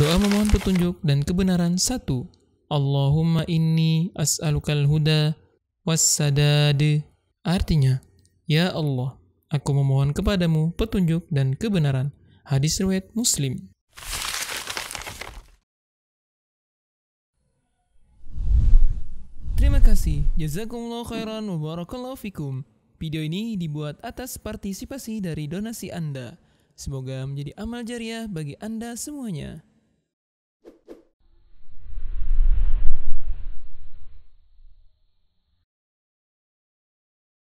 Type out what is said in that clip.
Doa memohon petunjuk dan kebenaran satu. Allahumma inni as'alukal huda wassadad. Artinya, Ya Allah, aku memohon kepadamu petunjuk dan kebenaran. Hadis riwayat Muslim. Terima kasih. Jazakumullah khairan wa barakallahu fikum. Video ini dibuat atas partisipasi dari donasi Anda. Semoga menjadi amal jariah bagi Anda semuanya.